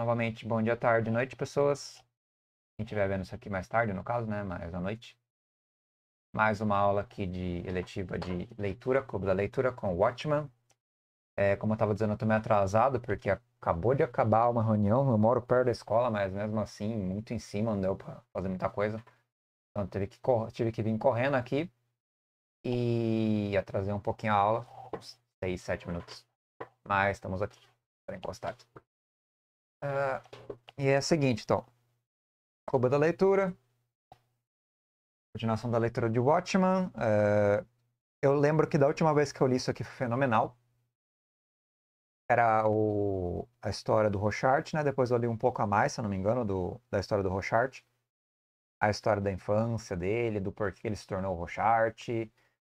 Novamente, bom dia, tarde, noite, pessoas. Quem estiver vendo isso aqui mais tarde, no caso, né? Mais à noite. Mais uma aula aqui de eletiva de leitura, clube da leitura com Watchman. É, como eu estava dizendo, eu estou meio atrasado, porque acabou de acabar uma reunião. Eu moro perto da escola, mas mesmo assim, muito em cima, não deu para fazer muita coisa. Então, tive que, tive que vir correndo aqui e atrasar um pouquinho a aula, uns 6, 7 minutos. Mas estamos aqui para encostar aqui. Uh, e é a seguinte, então. Cuba da leitura. Continuação da leitura de Watchman. Uh, eu lembro que da última vez que eu li isso aqui foi fenomenal. Era o, a história do Rochart, né? Depois eu li um pouco a mais, se eu não me engano, do, da história do Rochart. A história da infância dele, do porquê ele se tornou Rochart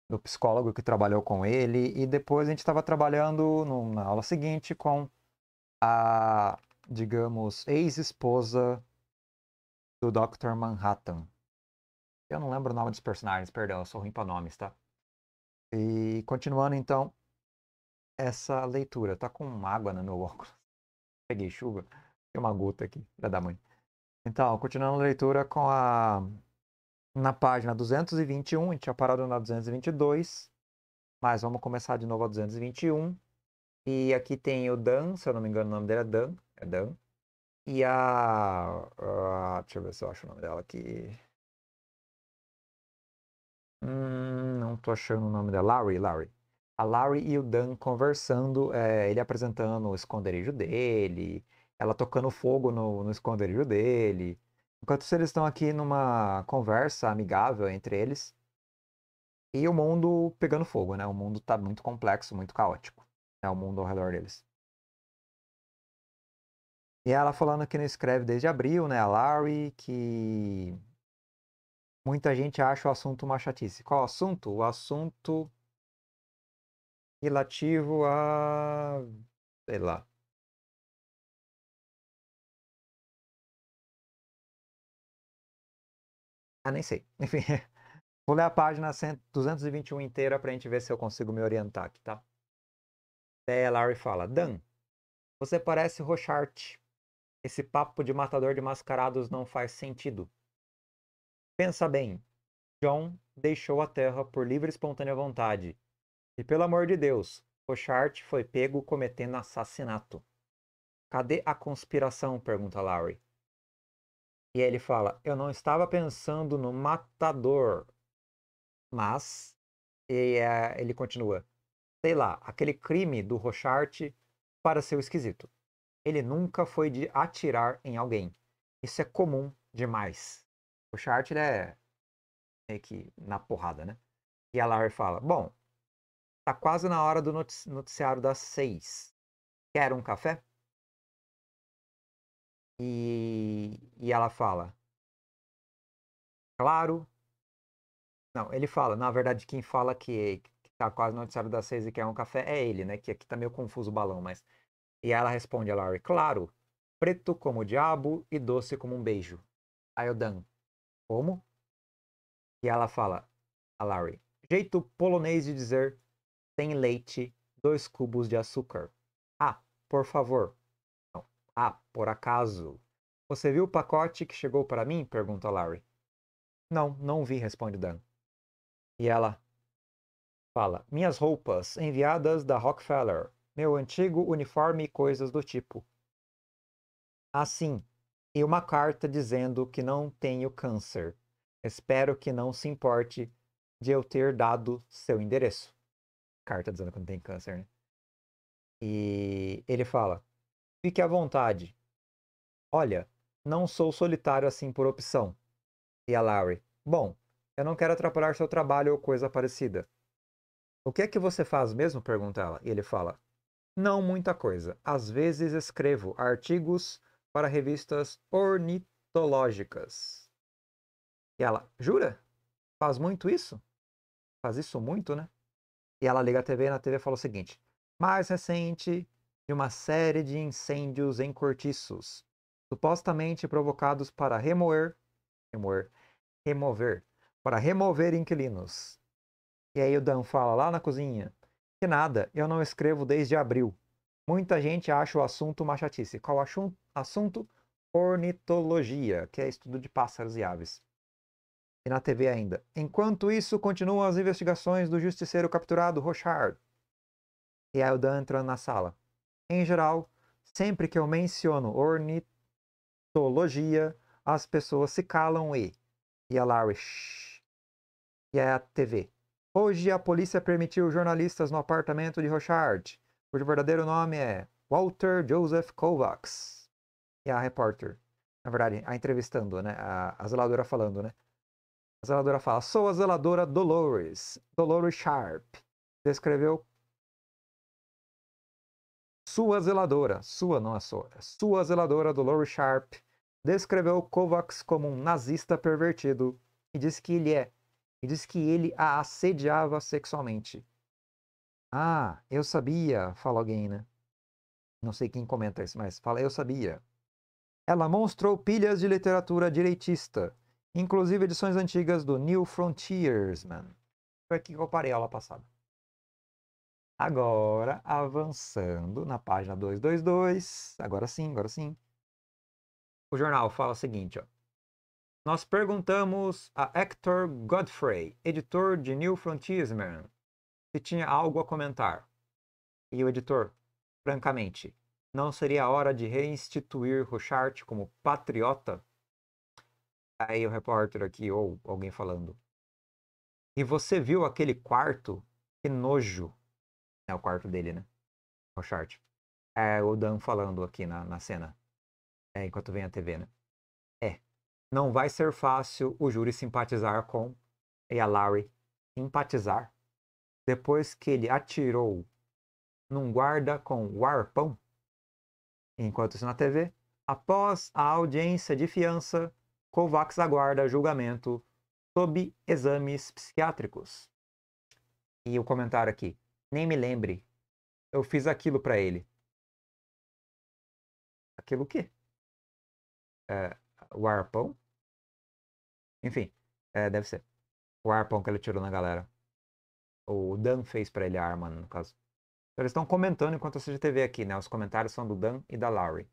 do psicólogo que trabalhou com ele e depois a gente estava trabalhando no, na aula seguinte com a digamos, ex-esposa do Dr. Manhattan. Eu não lembro o nome dos personagens, perdão, eu sou ruim para nomes, tá? E continuando então essa leitura. Tá com água no meu óculos. Peguei chuva. Tem uma gota aqui, Vai da mãe. Então, continuando a leitura com a. Na página 221, a gente tinha parado na 222. Mas vamos começar de novo a 221. E aqui tem o Dan, se eu não me engano o nome dele é Dan, é Dan. E a, a, Deixa eu ver se eu acho o nome dela aqui. Hum, não tô achando o nome dela. Larry, Larry. A Larry e o Dan conversando, é, ele apresentando o esconderijo dele, ela tocando fogo no, no esconderijo dele. Enquanto eles estão aqui numa conversa amigável entre eles. E o mundo pegando fogo, né? O mundo tá muito complexo, muito caótico. É né? o mundo ao redor deles. E ela falando que não escreve desde abril, né? A Larry, que muita gente acha o assunto uma chatice. Qual o assunto? O assunto relativo a. sei lá. Ah, nem sei. Enfim, vou ler a página 221 inteira para a gente ver se eu consigo me orientar aqui, tá? Daí a Larry fala: Dan, você parece Rochart esse papo de matador de mascarados não faz sentido. Pensa bem. John deixou a Terra por livre e espontânea vontade. E pelo amor de Deus, Rochart foi pego cometendo assassinato. Cadê a conspiração? pergunta Larry. E ele fala: Eu não estava pensando no matador. Mas. E, é, ele continua: Sei lá, aquele crime do Rochart pareceu esquisito ele nunca foi de atirar em alguém. Isso é comum demais. O Charter é meio que na porrada, né? E a Larry fala: Bom, tá quase na hora do noticiário das seis. Quer um café? E, e ela fala: Claro. Não, ele fala. Na verdade, quem fala que, que tá quase no noticiário das seis e quer um café é ele, né? Que aqui tá meio confuso o balão, mas e ela responde a Larry, claro, preto como o diabo e doce como um beijo. Aí o Dan, como? E ela fala a Larry, jeito polonês de dizer tem leite, dois cubos de açúcar. Ah, por favor. Não. Ah, por acaso. Você viu o pacote que chegou para mim? Pergunta Larry. Não, não vi, responde Dan. E ela fala: Minhas roupas, enviadas da Rockefeller meu antigo uniforme e coisas do tipo. Assim, e uma carta dizendo que não tenho câncer. Espero que não se importe de eu ter dado seu endereço. Carta dizendo que não tem câncer, né? E ele fala: Fique à vontade. Olha, não sou solitário assim por opção. E a Larry: Bom, eu não quero atrapalhar seu trabalho ou coisa parecida. O que é que você faz mesmo? pergunta ela. E ele fala: não muita coisa. Às vezes escrevo artigos para revistas ornitológicas. E ela, jura? Faz muito isso? Faz isso muito, né? E ela liga a TV e na TV fala o seguinte: mais recente de uma série de incêndios em cortiços, supostamente provocados para remoer, remoer, remover, para remover inquilinos. E aí o Dan fala lá na cozinha: que nada, eu não escrevo desde abril. Muita gente acha o assunto uma chatice. Qual assunto? Ornitologia, que é estudo de pássaros e aves. E na TV ainda. Enquanto isso, continuam as investigações do justiceiro capturado Rochard. E aí o Dan entrando na sala. Em geral, sempre que eu menciono ornitologia, as pessoas se calam e. E a Larry. Shh. E aí a TV. Hoje a polícia permitiu jornalistas no apartamento de Rochard, cujo verdadeiro nome é Walter Joseph Kovacs. E a repórter, na verdade, a entrevistando, né? A, a zeladora falando, né? A zeladora fala: Sou a zeladora Dolores, Dolores Sharp. Descreveu sua zeladora, sua não a é sua, é sua zeladora Dolores Sharp descreveu Kovacs como um nazista pervertido e disse que ele é e diz que ele a assediava sexualmente. Ah, eu sabia, fala alguém, né? Não sei quem comenta isso, mas fala, eu sabia. Ela mostrou pilhas de literatura direitista, inclusive edições antigas do New Frontiersman. Foi aqui que eu parei a aula passada. Agora, avançando na página 222, agora sim, agora sim. O jornal fala o seguinte, ó. Nós perguntamos a Hector Godfrey, editor de New Frontiersman, se tinha algo a comentar. E o editor, francamente, não seria a hora de reinstituir Rochart como patriota? Aí o repórter aqui, ou alguém falando. E você viu aquele quarto? Que nojo. É o quarto dele, né? Rochart. É o Dan falando aqui na, na cena. É, enquanto vem a TV, né? Não vai ser fácil o júri simpatizar com e a Larry empatizar. Depois que ele atirou num guarda com o arpão, enquanto isso na TV, após a audiência de fiança, Kovacs aguarda julgamento sob exames psiquiátricos. E o comentário aqui, nem me lembre, eu fiz aquilo para ele. Aquilo o quê? É, o arpão. Enfim, é, deve ser. O arpão que ele tirou na galera. O Dan fez para ele a arma, no caso. Então, eles estão comentando enquanto eu seja TV aqui, né? Os comentários são do Dan e da Larry.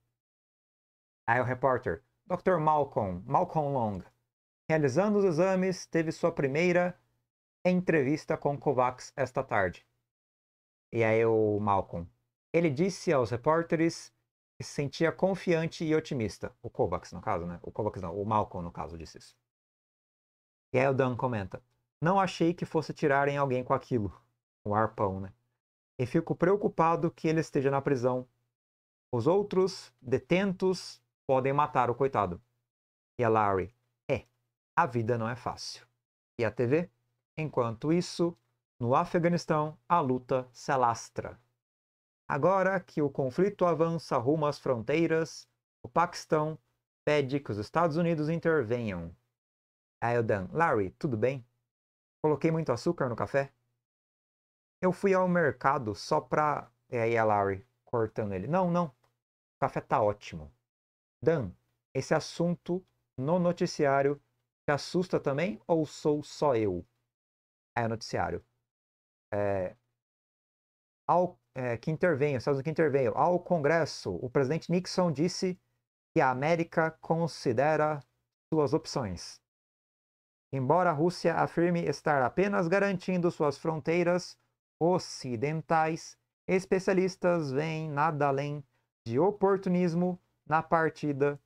Aí o repórter, Dr. Malcolm, Malcolm Long, realizando os exames, teve sua primeira entrevista com Kovacs esta tarde. E aí o Malcolm, ele disse aos repórteres se sentia confiante e otimista. O Kovacs, no caso, né? O Kovacs não, o Malcolm, no caso, disse isso. E a o Dan comenta: Não achei que fosse tirar em alguém com aquilo, o arpão, né? E fico preocupado que ele esteja na prisão. Os outros detentos podem matar o coitado. E a Larry: É, a vida não é fácil. E a TV? Enquanto isso, no Afeganistão, a luta se alastra. Agora que o conflito avança rumo às fronteiras, o Paquistão pede que os Estados Unidos intervenham. Aí o Dan, Larry, tudo bem? Coloquei muito açúcar no café? Eu fui ao mercado só pra. E aí a Larry, cortando ele. Não, não. O café tá ótimo. Dan, esse assunto no noticiário te assusta também ou sou só eu? Aí o é noticiário. É, ao é, que intervenham, Estados Unidos que intervenham. Ao Congresso, o presidente Nixon disse que a América considera suas opções. Embora a Rússia afirme estar apenas garantindo suas fronteiras ocidentais, especialistas veem nada além de oportunismo na partida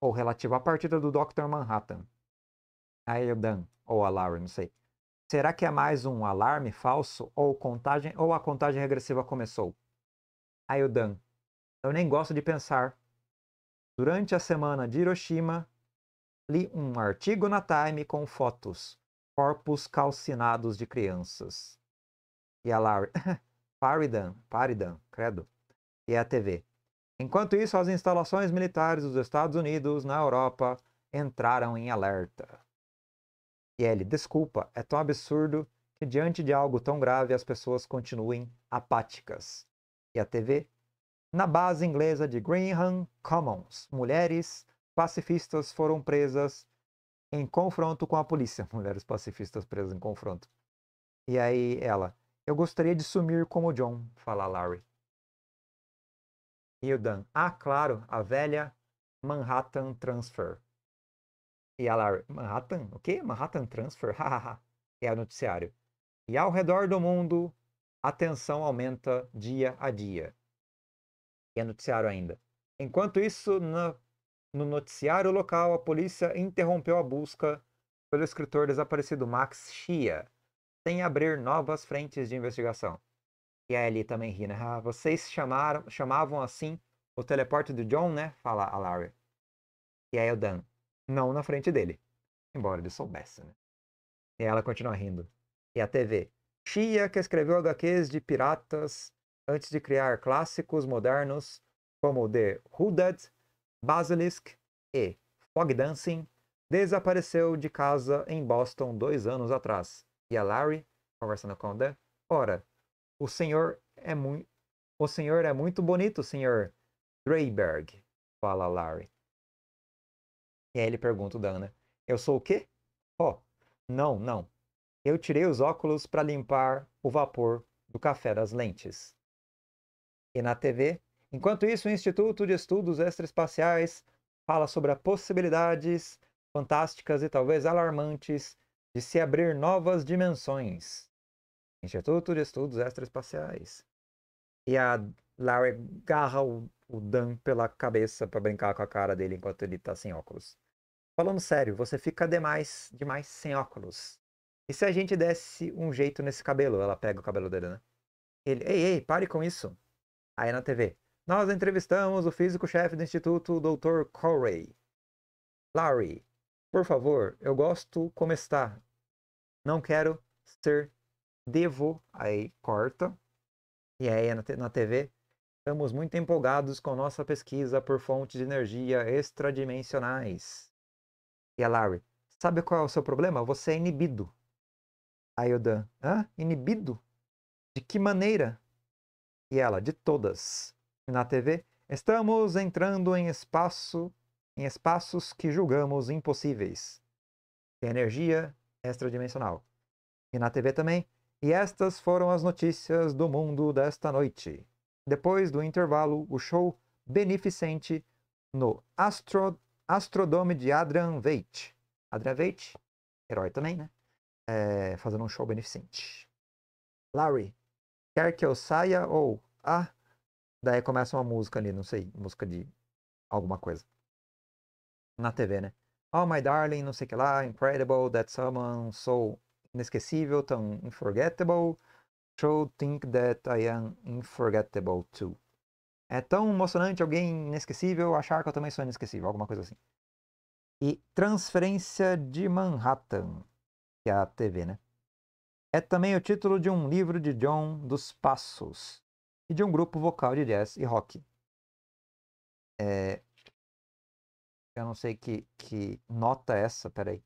ou relativo à partida do Dr. Manhattan. A Erdan ou a Lauren, não sei. Será que é mais um alarme falso ou contagem ou a contagem regressiva começou? Aí o Dan, eu nem gosto de pensar. Durante a semana de Hiroshima, li um artigo na Time com fotos, corpos calcinados de crianças. E a Larry, pare Dan, pare Dan, credo. E a TV. Enquanto isso, as instalações militares dos Estados Unidos na Europa entraram em alerta. E ele, desculpa, é tão absurdo que diante de algo tão grave as pessoas continuem apáticas. E a TV? Na base inglesa de Greenham Commons, mulheres pacifistas foram presas em confronto com a polícia. Mulheres pacifistas presas em confronto. E aí ela, eu gostaria de sumir como John, fala Larry. E o Dan, ah, claro, a velha Manhattan Transfer. E a Larry, Manhattan? O quê? Manhattan Transfer? Hahaha. é o noticiário. E ao redor do mundo, a tensão aumenta dia a dia. E é noticiário ainda. Enquanto isso, no noticiário local, a polícia interrompeu a busca pelo escritor desaparecido Max Chia, sem abrir novas frentes de investigação. E a Ellie também ri, né? Ah, vocês chamaram, chamavam assim o teleporte do John, né? Fala a Larry. E aí o Dan. Não na frente dele. Embora ele soubesse, né? E ela continua rindo. E a TV. Chia, que escreveu HQs de piratas antes de criar clássicos modernos como The Hooded, Basilisk e Fog Dancing, desapareceu de casa em Boston dois anos atrás. E a Larry, conversando com o Dan, ora, o senhor é muito. O senhor é muito bonito, senhor Dreyberg, fala Larry. E aí ele pergunta o Dana: né? Eu sou o quê? Oh, não, não. Eu tirei os óculos para limpar o vapor do café das lentes. E na TV, enquanto isso, o Instituto de Estudos Extraespaciais fala sobre as possibilidades fantásticas e talvez alarmantes de se abrir novas dimensões. Instituto de Estudos Extraespaciais. E a Larry garra o Dan pela cabeça para brincar com a cara dele enquanto ele está sem óculos. Falando sério, você fica demais, demais sem óculos. E se a gente desse um jeito nesse cabelo? Ela pega o cabelo dele, né? Ele, ei, ei, pare com isso. Aí na TV, nós entrevistamos o físico-chefe do instituto, o Dr. Corey. Larry, por favor, eu gosto como está. Não quero ser devo. Aí corta. E aí na TV, Estamos muito empolgados com nossa pesquisa por fontes de energia extradimensionais. E a Larry, sabe qual é o seu problema? Você é inibido. Aí o Dan, hã? Inibido? De que maneira? E ela, de todas. E na TV, estamos entrando em espaço, em espaços que julgamos impossíveis. E energia extradimensional. E na TV também, e estas foram as notícias do mundo desta noite. Depois do intervalo, o show beneficente no Astro Astrodome de Adrian Veit. Adrian Veit, herói também, né? É, fazendo um show beneficente. Larry, quer que eu saia ou. Ah! Daí começa uma música ali, não sei, música de alguma coisa. Na TV, né? Oh My Darling, não sei o que lá, Incredible, That Someone, So Inesquecível, Tão Unforgettable. So Think That I Am Unforgettable Too. É tão emocionante alguém inesquecível achar que eu também sou inesquecível, alguma coisa assim. E Transferência de Manhattan, que é a TV, né? É também o título de um livro de John dos Passos e de um grupo vocal de jazz e rock. É... Eu não sei que, que nota é essa, peraí.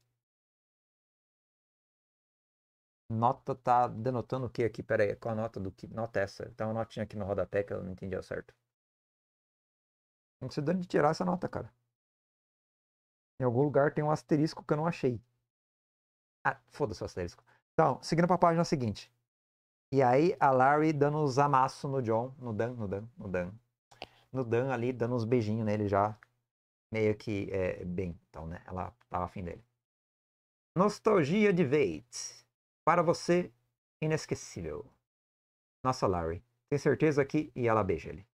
Nota tá denotando o que aqui? Peraí, qual a nota do que? Nota é essa. Tá então, uma notinha aqui no rodapé que eu não entendi ao certo. Não se de de tirar essa nota, cara. Em algum lugar tem um asterisco que eu não achei. Ah, foda-se o asterisco. Então, seguindo pra página seguinte. E aí a Larry dando uns amassos no John, no Dan, no Dan, no Dan. No Dan ali, dando uns beijinhos nele já. Meio que é, bem, então, né? Ela tava afim dele. Nostalgia de Vate Para você, inesquecível. Nossa, Larry. Tem certeza que. E ela beija ele.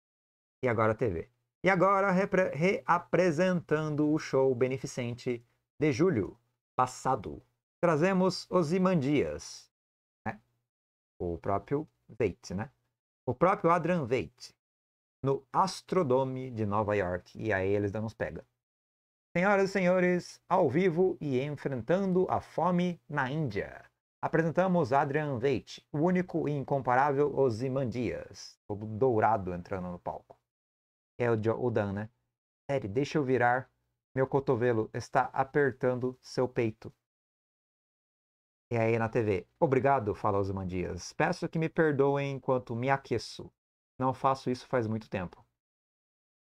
E agora a TV. E agora reapresentando o show beneficente de julho passado, trazemos Osimandias, né? o próprio Veit, né? o próprio Adrian Veit, no Astrodome de Nova York, e aí eles dão nos pega. Senhoras e senhores, ao vivo e enfrentando a fome na Índia, apresentamos Adrian Veit, o único e incomparável Osimandias, o dourado entrando no palco é o, o Dan, né? Sério, deixa eu virar. Meu cotovelo está apertando seu peito. E aí na TV, obrigado, fala Osman Peço que me perdoem enquanto me aqueço. Não faço isso faz muito tempo.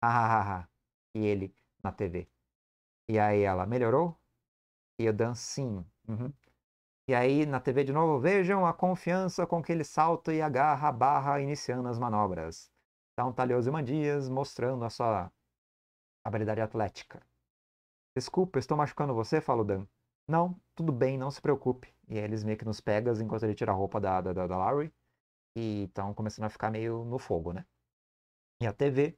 Ah, ah, ah, E ele na TV. E aí ela, melhorou? E o Dan, sim. Uhum. E aí na TV de novo, vejam a confiança com que ele salta e agarra a barra iniciando as manobras. Tá um Taleuzema Dias mostrando a sua habilidade atlética. Desculpa, estou machucando você, fala o Dan. Não, tudo bem, não se preocupe. E aí eles meio que nos pegam enquanto ele tira a roupa da, da, da Larry. E estão começando a ficar meio no fogo, né? E a TV,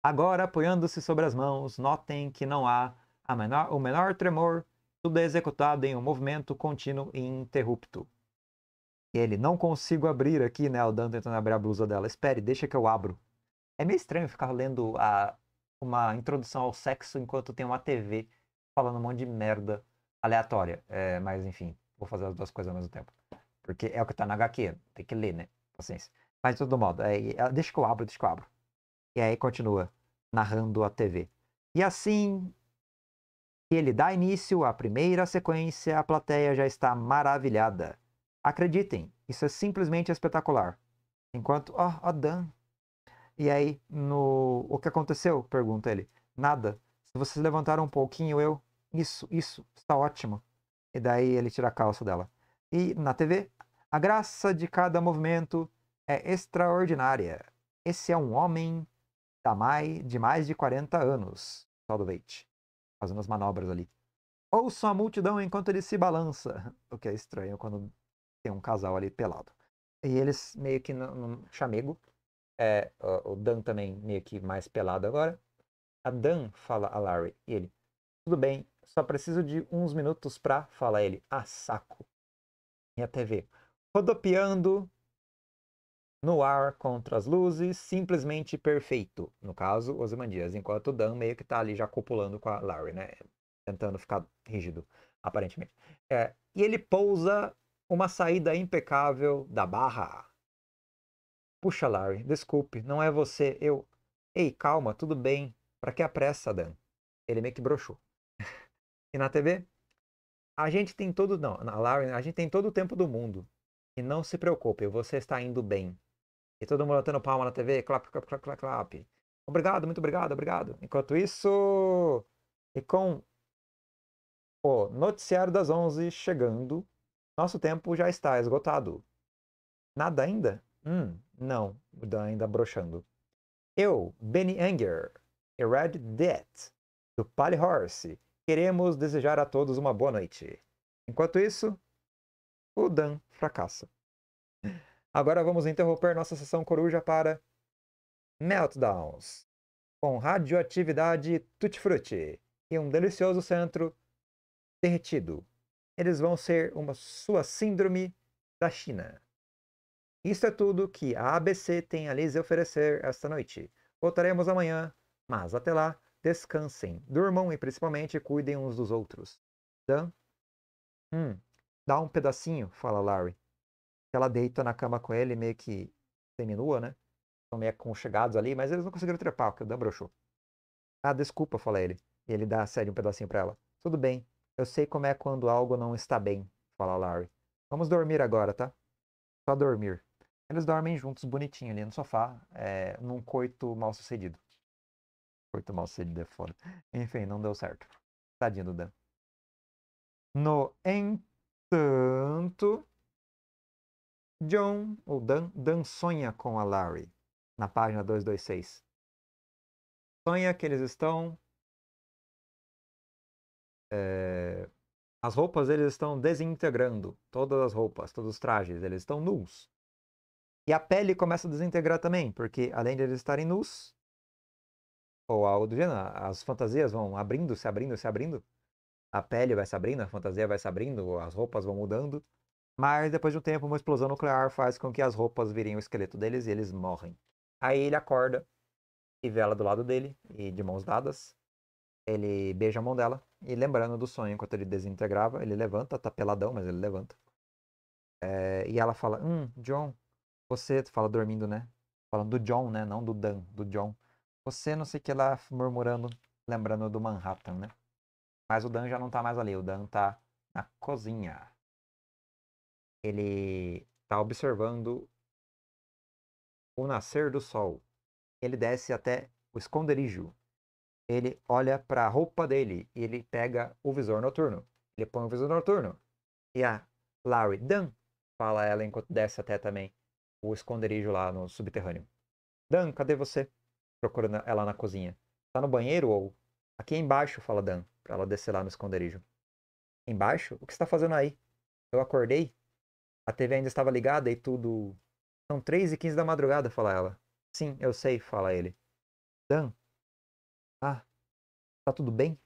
agora apoiando-se sobre as mãos, notem que não há a menor, o menor tremor, tudo é executado em um movimento contínuo e interrupto. E ele, não consigo abrir aqui, né? O Dan tentando abrir a blusa dela. Espere, deixa que eu abro. É meio estranho ficar lendo a, uma introdução ao sexo enquanto tem uma TV falando um monte de merda aleatória. É, mas enfim, vou fazer as duas coisas ao mesmo tempo. Porque é o que tá na HQ, tem que ler, né? Paciência. Mas de todo modo, é, é, deixa que eu abro, deixa que eu abro. E aí continua narrando a TV. E assim ele dá início à primeira sequência, a plateia já está maravilhada. Acreditem, isso é simplesmente espetacular. Enquanto, ó, oh, ó oh Dan, e aí, no... o que aconteceu? Pergunta ele. Nada. Se vocês levantaram um pouquinho, eu. Isso, isso, está ótimo. E daí ele tira a calça dela. E na TV, a graça de cada movimento é extraordinária. Esse é um homem da mais, de mais de 40 anos, Saldoveit, fazendo as manobras ali. Ouçam a multidão enquanto ele se balança, o que é estranho quando tem um casal ali pelado. E eles meio que no, no chamego é, o Dan também meio que mais pelado agora. A Dan fala a Larry e ele, tudo bem, só preciso de uns minutos pra, fala ele, a ah, saco. E a TV, rodopiando no ar contra as luzes, simplesmente perfeito. No caso, Ozymandias, enquanto o Dan meio que tá ali já copulando com a Larry, né? Tentando ficar rígido, aparentemente. É, e ele pousa uma saída impecável da barra. Puxa, Larry, desculpe, não é você, eu. Ei, calma, tudo bem. Pra que a pressa, Dan? Ele meio que broxou. e na TV? A gente tem todo. Não, na Larry, a gente tem todo o tempo do mundo. E não se preocupe, você está indo bem. E todo mundo batendo palma na TV, clap, clap, clap, clap, clap. Obrigado, muito obrigado, obrigado. Enquanto isso. E com o Noticiário das 11 chegando, nosso tempo já está esgotado. Nada ainda? Hum, não, tá ainda brochando. Eu, Benny Anger, e Red Death, do Pally Horse, queremos desejar a todos uma boa noite. Enquanto isso, o Dan fracassa. Agora vamos interromper nossa sessão coruja para Meltdowns, com radioatividade tutti-frutti e um delicioso centro derretido. Eles vão ser uma sua síndrome da China. Isso é tudo que a ABC tem a lhes oferecer esta noite. Voltaremos amanhã, mas até lá, descansem, durmam e principalmente cuidem uns dos outros. Dan? Hum, dá um pedacinho, fala Larry. Ela deita na cama com ele, meio que seminua, né? Estão meio aconchegados ali, mas eles não conseguiram trepar, porque o Dan broxou. Ah, desculpa, fala ele. E ele dá a série um pedacinho para ela. Tudo bem, eu sei como é quando algo não está bem, fala Larry. Vamos dormir agora, tá? Só dormir. Eles dormem juntos, bonitinho, ali no sofá, é, num coito mal sucedido. Coito mal sucedido é foda. Enfim, não deu certo. Tadinho do Dan. No entanto, John, ou Dan, Dan sonha com a Larry, na página 226. Sonha que eles estão. É, as roupas eles estão desintegrando. Todas as roupas, todos os trajes, eles estão nus. E a pele começa a desintegrar também, porque além de eles estarem nus, ou algo do gênero, as fantasias vão abrindo, se abrindo, se abrindo. A pele vai se abrindo, a fantasia vai se abrindo, as roupas vão mudando. Mas depois de um tempo, uma explosão nuclear faz com que as roupas virem o esqueleto deles e eles morrem. Aí ele acorda e vê ela do lado dele, e de mãos dadas. Ele beija a mão dela, e lembrando do sonho enquanto ele desintegrava, ele levanta, tá peladão, mas ele levanta. É, e ela fala: Hum, John, você, tu fala dormindo, né? Falando do John, né? Não do Dan, do John. Você não sei o que lá murmurando, lembrando do Manhattan, né? Mas o Dan já não tá mais ali, o Dan tá na cozinha. Ele tá observando o nascer do sol. Ele desce até o esconderijo. Ele olha para a roupa dele e ele pega o visor noturno. Ele põe o visor noturno. E a Larry Dan fala ela enquanto desce até também o esconderijo lá no subterrâneo. Dan, cadê você? Procurando ela na cozinha. Tá no banheiro ou? Aqui embaixo, fala Dan, para ela descer lá no esconderijo. Embaixo? O que está fazendo aí? Eu acordei. A TV ainda estava ligada e tudo. São 3 e 15 da madrugada, fala ela. Sim, eu sei, fala ele. Dan. Ah, tá tudo bem?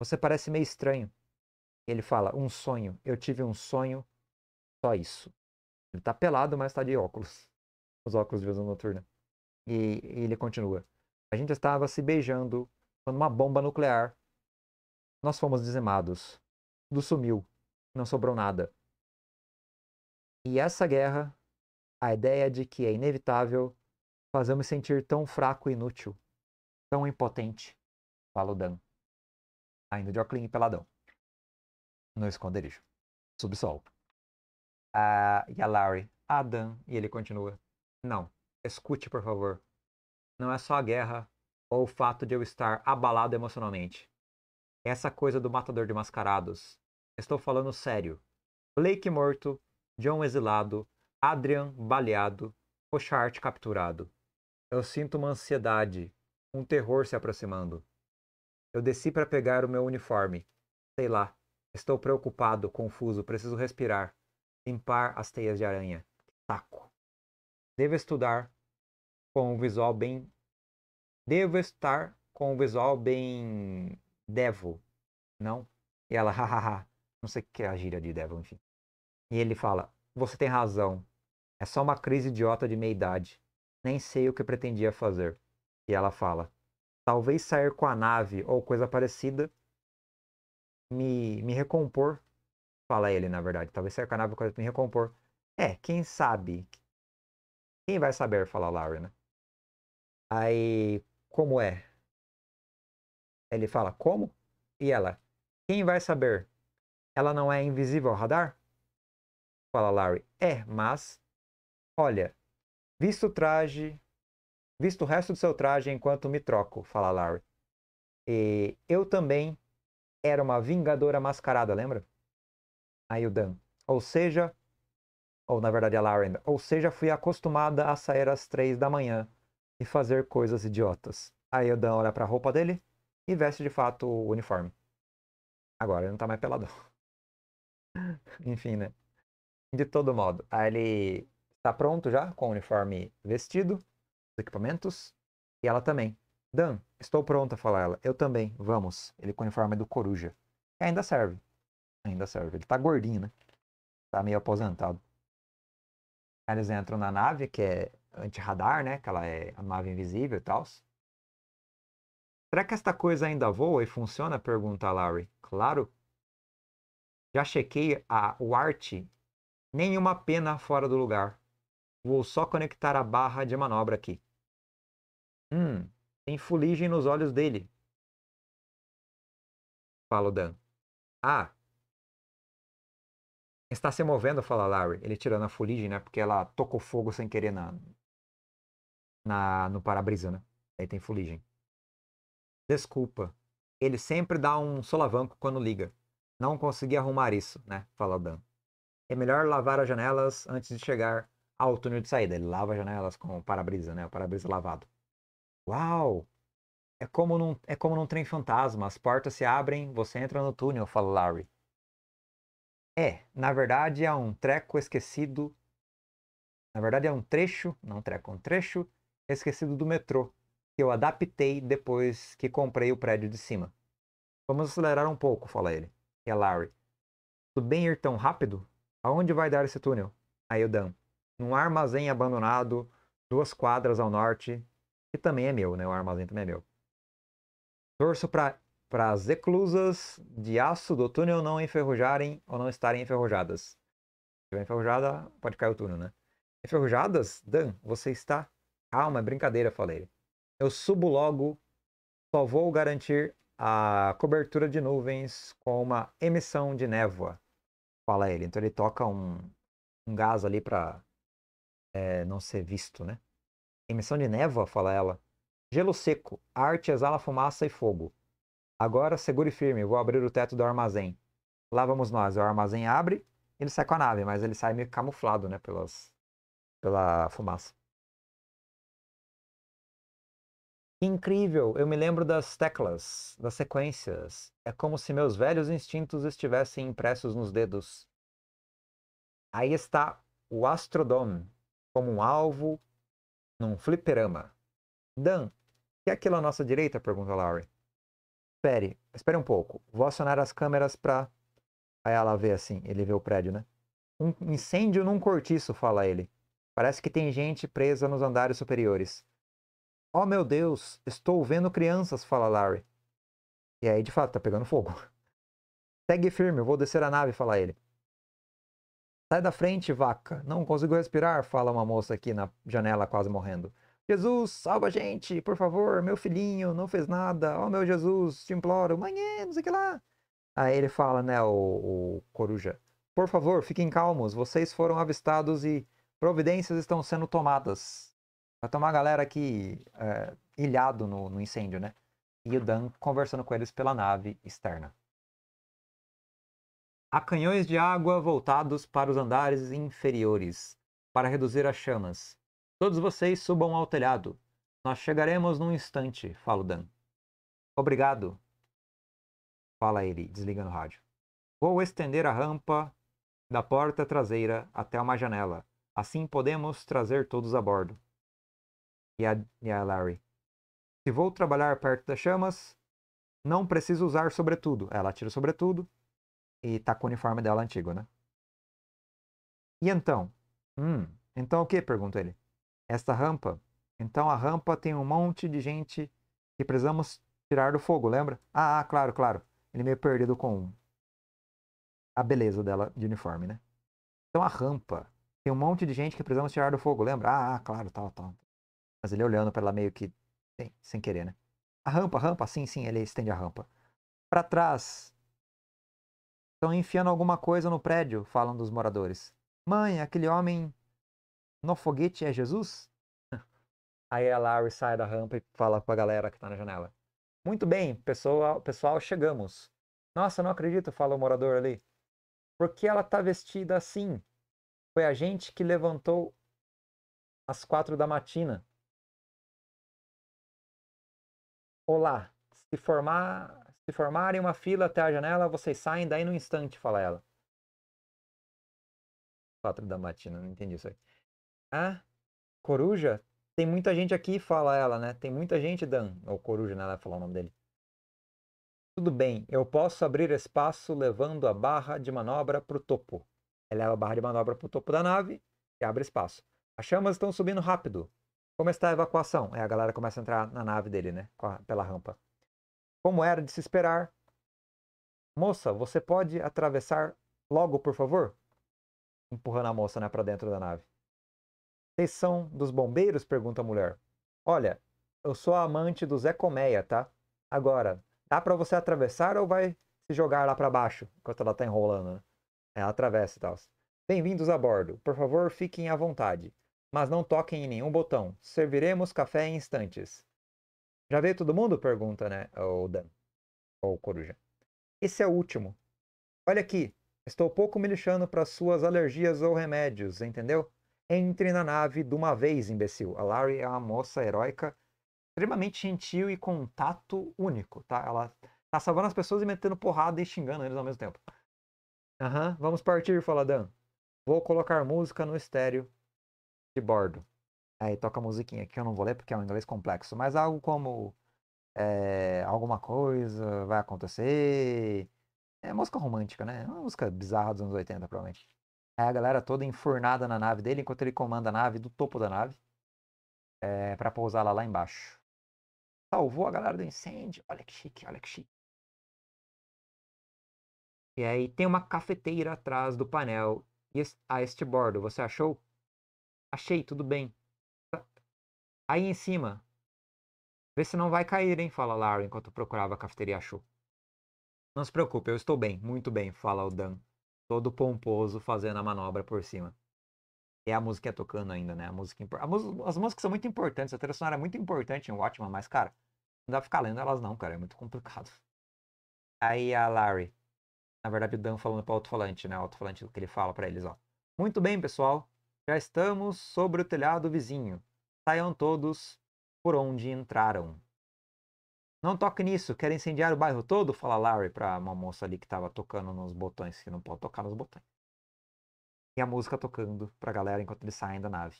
Você parece meio estranho. Ele fala: Um sonho. Eu tive um sonho. Só isso. Ele tá pelado, mas tá de óculos. Os óculos de visão noturna. E, e ele continua. A gente estava se beijando quando uma bomba nuclear. Nós fomos dizimados. Tudo sumiu. Não sobrou nada. E essa guerra, a ideia de que é inevitável, fazemos sentir tão fraco e inútil, tão impotente, fala o Dan. Ainda de Oclin e peladão. No esconderijo. Subsolo a Larry, Adam, e ele continua. Não, escute, por favor. Não é só a guerra ou o fato de eu estar abalado emocionalmente. Essa coisa do matador de mascarados. Estou falando sério. Blake morto, John exilado, Adrian baleado, Rochart capturado. Eu sinto uma ansiedade, um terror se aproximando. Eu desci para pegar o meu uniforme. Sei lá, estou preocupado, confuso, preciso respirar limpar as teias de aranha. Saco. Devo estudar com o visual bem. Devo estar com o visual bem. Devo. Não? E ela, hahaha. Não sei o que é a gíria de devo, enfim. E ele fala: Você tem razão. É só uma crise idiota de meia-idade. Nem sei o que pretendia fazer. E ela fala: Talvez sair com a nave ou coisa parecida me, me recompor Fala ele, na verdade. Talvez seja cannabis para me recompor. É, quem sabe? Quem vai saber? Fala Larry, né? Aí, como é? Ele fala, como? E ela, quem vai saber? Ela não é invisível ao radar? Fala Larry, é, mas. Olha, visto o traje. Visto o resto do seu traje enquanto me troco, fala Larry. E eu também era uma vingadora mascarada, lembra? Aí dan, Ou seja, ou na verdade a Lauren, ou seja, fui acostumada a sair às três da manhã e fazer coisas idiotas. Aí dan olha para a roupa dele e veste de fato o uniforme. Agora ele não tá mais peladão. Enfim, né? De todo modo, aí ele está pronto já, com o uniforme vestido, os equipamentos, e ela também. Dan, estou pronta, fala ela. Eu também, vamos. Ele com o uniforme do coruja. E ainda serve ainda serve. Ele tá gordinho, né? Tá meio aposentado. Eles entram na nave, que é anti-radar, né? Que ela é a nave invisível e tal. Será que esta coisa ainda voa e funciona? Pergunta Larry. Claro. Já chequei a, o Art Nenhuma pena fora do lugar. Vou só conectar a barra de manobra aqui. Hum, tem fuligem nos olhos dele. Fala o Dan. Ah, Está se movendo, fala Larry. Ele tirando a fuligem, né? Porque ela tocou fogo sem querer na, na no para-brisa, né? Aí tem fuligem. Desculpa. Ele sempre dá um solavanco quando liga. Não consegui arrumar isso, né? Fala Dan. É melhor lavar as janelas antes de chegar ao túnel de saída. Ele lava as janelas com o para-brisa, né? O para-brisa lavado. Uau! É como, num, é como num trem fantasma. As portas se abrem, você entra no túnel, fala Larry é, na verdade, é um treco esquecido. Na verdade, é um trecho, não treco, é um trecho esquecido do metrô, que eu adaptei depois que comprei o prédio de cima. Vamos acelerar um pouco, fala ele. E a é Larry. Tudo bem ir tão rápido? Aonde vai dar esse túnel? Aí o Dan. Num armazém abandonado, duas quadras ao norte, que também é meu, né? O armazém também é meu. Torço para para as reclusas de aço do túnel não enferrujarem ou não estarem enferrujadas. Se estiver enferrujada, pode cair o túnel, né? Enferrujadas? Dan, você está. Calma, é brincadeira, falei. Eu subo logo, só vou garantir a cobertura de nuvens com uma emissão de névoa, fala ele. Então ele toca um, um gás ali para é, não ser visto, né? Emissão de névoa, fala ela. Gelo seco, arte exala fumaça e fogo. Agora segure firme, vou abrir o teto do armazém. Lá vamos nós. O armazém abre, ele sai com a nave, mas ele sai meio camuflado, né? Pelas, pela fumaça. Incrível! Eu me lembro das teclas, das sequências. É como se meus velhos instintos estivessem impressos nos dedos. Aí está o Astrodome, como um alvo num fliperama. Dan, o que é aquilo à nossa direita? pergunta Larry. Espere, espere um pouco. Vou acionar as câmeras pra. Aí ela vê assim, ele vê o prédio, né? Um incêndio num cortiço, fala ele. Parece que tem gente presa nos andares superiores. Oh meu Deus, estou vendo crianças, fala Larry. E aí, de fato, tá pegando fogo. Segue firme, eu vou descer a nave, fala ele. Sai da frente, vaca. Não consigo respirar, fala uma moça aqui na janela, quase morrendo. Jesus, salva a gente, por favor, meu filhinho não fez nada, ó oh, meu Jesus, te imploro, manhã, é, não sei o que lá. Aí ele fala, né, o, o coruja, por favor, fiquem calmos, vocês foram avistados e providências estão sendo tomadas. Vai tomar a galera aqui é, ilhado no, no incêndio, né? E o Dan conversando com eles pela nave externa. Há canhões de água voltados para os andares inferiores, para reduzir as chamas. Todos vocês subam ao telhado. Nós chegaremos num instante, fala o Dan. Obrigado, fala ele, desligando o rádio. Vou estender a rampa da porta traseira até uma janela. Assim podemos trazer todos a bordo. E a, e a Larry. Se vou trabalhar perto das chamas, não preciso usar sobretudo. Ela tira sobretudo e tá com o uniforme dela antigo, né? E então? Hum, então o que? Pergunta ele esta rampa. Então a rampa tem um monte de gente que precisamos tirar do fogo, lembra? Ah, ah claro, claro. Ele meio perdido com a beleza dela de uniforme, né? Então a rampa tem um monte de gente que precisamos tirar do fogo, lembra? Ah, ah claro, tal, tal. Mas ele olhando para ela meio que sem, sem querer, né? A rampa, a rampa, sim, sim, ele estende a rampa. Para trás. Estão enfiando alguma coisa no prédio, falam dos moradores. Mãe, aquele homem no foguete é Jesus? Aí a Larry sai da rampa e fala com a galera que tá na janela. Muito bem, pessoal, pessoal chegamos. Nossa, não acredito, fala o morador ali. Por que ela tá vestida assim? Foi a gente que levantou às quatro da matina. Olá, se formar, se formarem uma fila até a janela, vocês saem daí no instante, fala ela. Quatro da matina, não entendi isso aí coruja? Tem muita gente aqui, fala ela, né? Tem muita gente, Dan. Ou coruja, né? Ela falou o nome dele. Tudo bem, eu posso abrir espaço levando a barra de manobra para o topo. leva a barra de manobra para o topo da nave e abre espaço. As chamas estão subindo rápido. Como está a evacuação? É, a galera começa a entrar na nave dele, né? pela rampa. Como era de se esperar. Moça, você pode atravessar logo, por favor? Empurrando a moça né, para dentro da nave. Vocês são dos bombeiros? pergunta a mulher. Olha, eu sou amante do Zé Colmeia, tá? Agora, dá para você atravessar ou vai se jogar lá para baixo? Enquanto ela tá enrolando, né? Ela é, atravessa e tal. Bem-vindos a bordo. Por favor, fiquem à vontade. Mas não toquem em nenhum botão. Serviremos café em instantes. Já veio todo mundo? Pergunta, né? O Dan. Ou o Coruja. Esse é o último. Olha aqui. Estou pouco me lixando para suas alergias ou remédios, entendeu? Entre na nave de uma vez, imbecil. A Larry é uma moça heróica, extremamente gentil e contato único, tá? Ela tá salvando as pessoas e metendo porrada e xingando eles ao mesmo tempo. Aham, uhum. vamos partir, fala Dan. Vou colocar música no estéreo de bordo. Aí toca a musiquinha que eu não vou ler porque é um inglês complexo, mas algo como é, alguma coisa vai acontecer. É música romântica, né? É uma música bizarra dos anos 80, provavelmente. Aí é, a galera toda enfurnada na nave dele, enquanto ele comanda a nave do topo da nave é, eh, para pousar lá, lá embaixo. Salvou a galera do incêndio. Olha que chique, olha que chique. E aí tem uma cafeteira atrás do painel a ah, este bordo. Você achou? Achei, tudo bem. Aí em cima. Vê se não vai cair, hein? Fala Larry enquanto procurava a cafeteria achou. Não se preocupe, eu estou bem, muito bem, fala o Dan todo pomposo fazendo a manobra por cima. E a música é tocando ainda, né? A música, a as músicas são muito importantes, a trilha sonora é muito importante em Watchman, mas, cara, não dá pra ficar lendo elas não, cara, é muito complicado. Aí a Larry, na verdade o Dan falando pro alto-falante, né? O alto-falante que ele fala para eles, ó. Muito bem, pessoal, já estamos sobre o telhado vizinho. Saiam todos por onde entraram. Não toque nisso, quer incendiar o bairro todo? Fala Larry pra uma moça ali que tava tocando nos botões, que não pode tocar nos botões. E a música tocando pra galera enquanto eles saem da nave.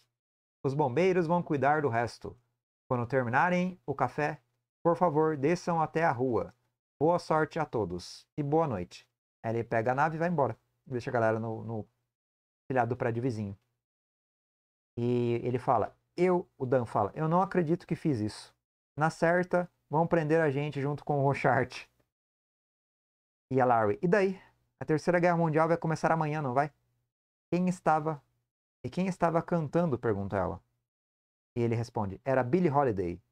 Os bombeiros vão cuidar do resto. Quando terminarem o café, por favor, desçam até a rua. Boa sorte a todos e boa noite. Aí ele pega a nave e vai embora. Deixa a galera no, no do prédio vizinho. E ele fala: Eu, o Dan fala, eu não acredito que fiz isso. Na certa, Vão prender a gente junto com o Rochart e a Larry. E daí? A Terceira Guerra Mundial vai começar amanhã, não vai? Quem estava. E quem estava cantando? pergunta ela. E ele responde: Era Billie Holiday.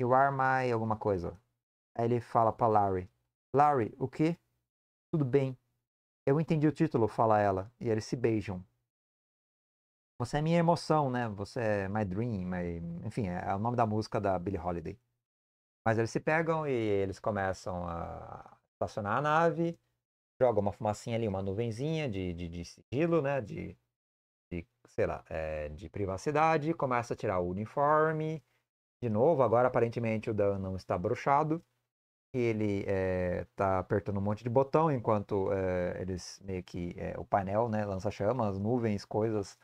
You are my alguma coisa. Aí ele fala pra Larry: Larry, o quê? Tudo bem. Eu entendi o título, fala ela. E eles se beijam. Você é minha emoção, né? Você é my dream, my... enfim, é o nome da música da Billie Holiday. Mas eles se pegam e eles começam a estacionar a nave, joga uma fumacinha ali, uma nuvenzinha de, de, de sigilo, né? De, de sei lá, é, de privacidade, começa a tirar o uniforme. De novo, agora aparentemente o Dan não está bruxado. ele está eh, é, apertando um monte de botão enquanto é, eles meio que. o painel, né? Lança chamas, nuvens, coisas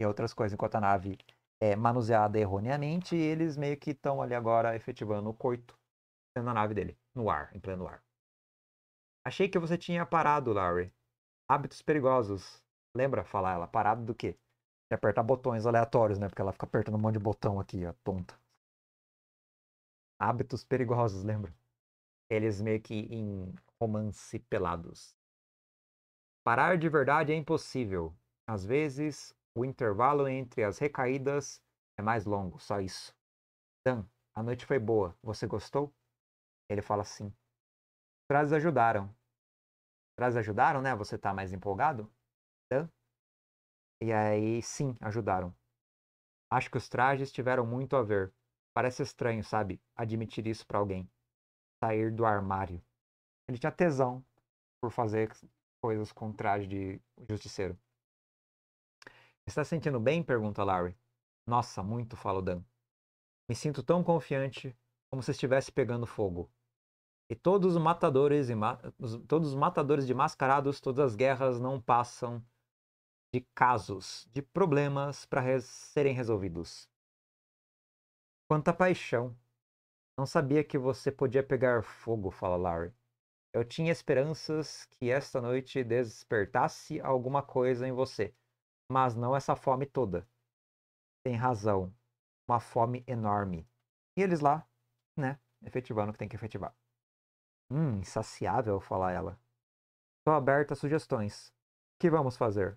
e outras coisas, enquanto a nave é, manuseada erroneamente, e eles meio que estão ali agora efetivando o coito na nave dele, no ar, em pleno ar. Achei que você tinha parado, Larry. Hábitos perigosos. Lembra falar ela? Parado do quê? De apertar botões aleatórios, né? Porque ela fica apertando um monte de botão aqui, ó, tonta. Hábitos perigosos, lembra? Eles meio que em romance pelados. Parar de verdade é impossível. Às vezes, o intervalo entre as recaídas é mais longo, só isso. Dan, a noite foi boa, você gostou? Ele fala sim. trajes ajudaram. trajes ajudaram, né? Você tá mais empolgado? Dan? E aí, sim, ajudaram. Acho que os trajes tiveram muito a ver. Parece estranho, sabe? Admitir isso para alguém. Sair do armário. Ele tinha tesão por fazer coisas com traje de justiceiro. Está se sentindo bem? pergunta Larry. Nossa, muito, fala o Dan. Me sinto tão confiante como se estivesse pegando fogo. E todos os matadores e ma todos os matadores de mascarados, todas as guerras não passam de casos, de problemas para res serem resolvidos. Quanta paixão. Não sabia que você podia pegar fogo, fala Larry. Eu tinha esperanças que esta noite despertasse alguma coisa em você mas não essa fome toda. Tem razão. Uma fome enorme. E eles lá, né, efetivando o que tem que efetivar. Hum, insaciável, fala ela. Estou aberta a sugestões. Que vamos fazer?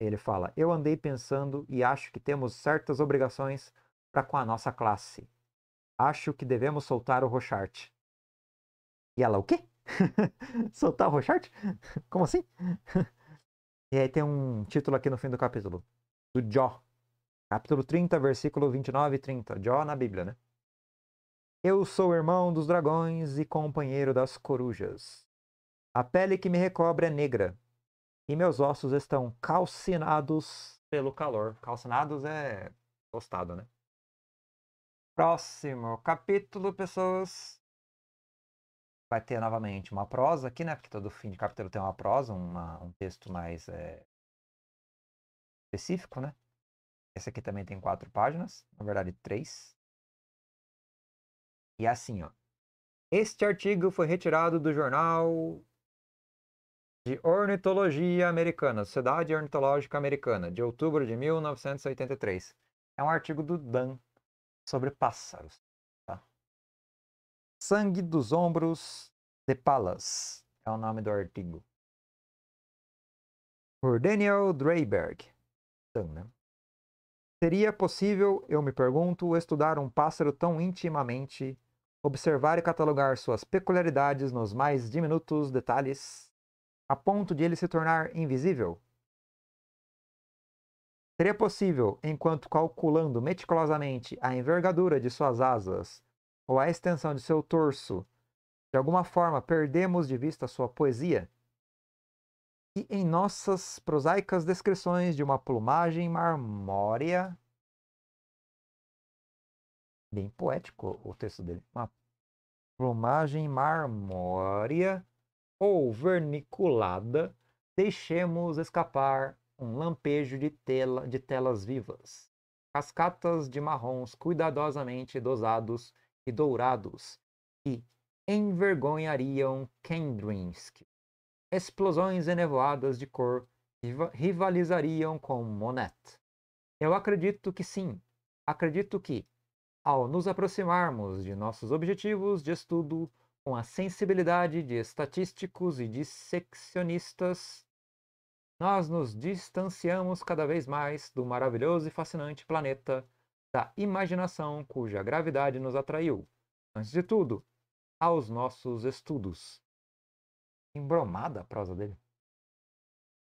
Ele fala: Eu andei pensando e acho que temos certas obrigações para com a nossa classe. Acho que devemos soltar o Rochart. E ela: O quê? soltar o Rochart? Como assim? E aí tem um título aqui no fim do capítulo, do Jó. Capítulo 30, versículo 29 e 30. Jó na Bíblia, né? Eu sou irmão dos dragões e companheiro das corujas. A pele que me recobre é negra, e meus ossos estão calcinados pelo calor. Calcinados é tostado, né? Próximo capítulo, pessoas vai ter novamente uma prosa aqui, né? Porque todo fim de capítulo tem uma prosa, uma, um texto mais é, específico, né? Esse aqui também tem quatro páginas, na verdade três. E é assim, ó. Este artigo foi retirado do jornal de Ornitologia Americana, Sociedade Ornitológica Americana, de outubro de 1983. É um artigo do Dan sobre pássaros. Sangue dos Ombros de Palas é o nome do artigo. Por Daniel Drayberg. Então, né? Seria possível, eu me pergunto, estudar um pássaro tão intimamente, observar e catalogar suas peculiaridades nos mais diminutos detalhes, a ponto de ele se tornar invisível? Seria possível, enquanto calculando meticulosamente a envergadura de suas asas, ou a extensão de seu torso, de alguma forma perdemos de vista sua poesia? E em nossas prosaicas descrições de uma plumagem marmórea. Bem poético o texto dele. Uma plumagem marmórea ou verniculada, deixemos escapar um lampejo de, tela, de telas vivas, cascatas de marrons cuidadosamente dosados e dourados que envergonhariam Kendrinsk. Explosões enevoadas de cor rivalizariam com Monet. Eu acredito que sim. Acredito que, ao nos aproximarmos de nossos objetivos de estudo com a sensibilidade de estatísticos e de seccionistas, nós nos distanciamos cada vez mais do maravilhoso e fascinante planeta da imaginação cuja gravidade nos atraiu, antes de tudo, aos nossos estudos. Embromada a prosa dele.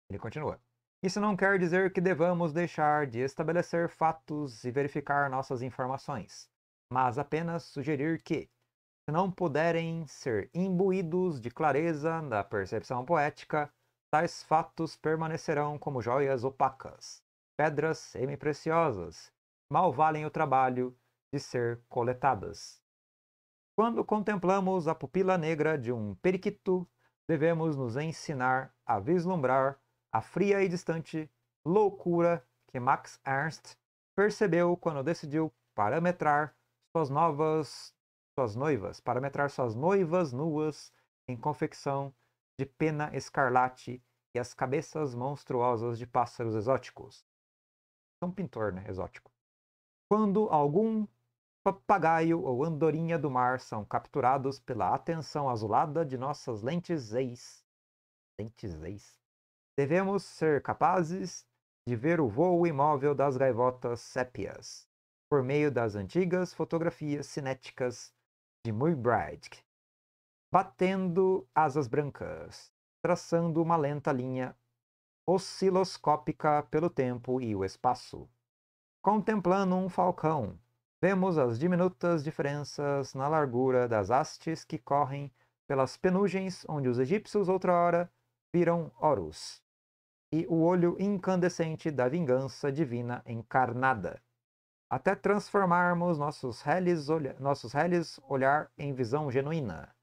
Ele continua. Isso não quer dizer que devamos deixar de estabelecer fatos e verificar nossas informações, mas apenas sugerir que, se não puderem ser imbuídos de clareza da percepção poética, tais fatos permanecerão como joias opacas, pedras semi-preciosas, mal valem o trabalho de ser coletadas. Quando contemplamos a pupila negra de um periquito, devemos nos ensinar a vislumbrar a fria e distante loucura que Max Ernst percebeu quando decidiu parametrar suas novas suas noivas, parametrar suas noivas nuas em confecção de pena escarlate e as cabeças monstruosas de pássaros exóticos. É um pintor, né, exótico quando algum papagaio ou andorinha do mar são capturados pela atenção azulada de nossas lentes ex. Lentes Devemos ser capazes de ver o voo imóvel das gaivotas sépias, por meio das antigas fotografias cinéticas de Muybridge, batendo asas brancas, traçando uma lenta linha osciloscópica pelo tempo e o espaço. Contemplando um falcão, vemos as diminutas diferenças na largura das hastes que correm pelas penugens onde os egípcios outrora viram Horus, e o olho incandescente da vingança divina encarnada, até transformarmos nossos reles, olha, nossos reles olhar em visão genuína,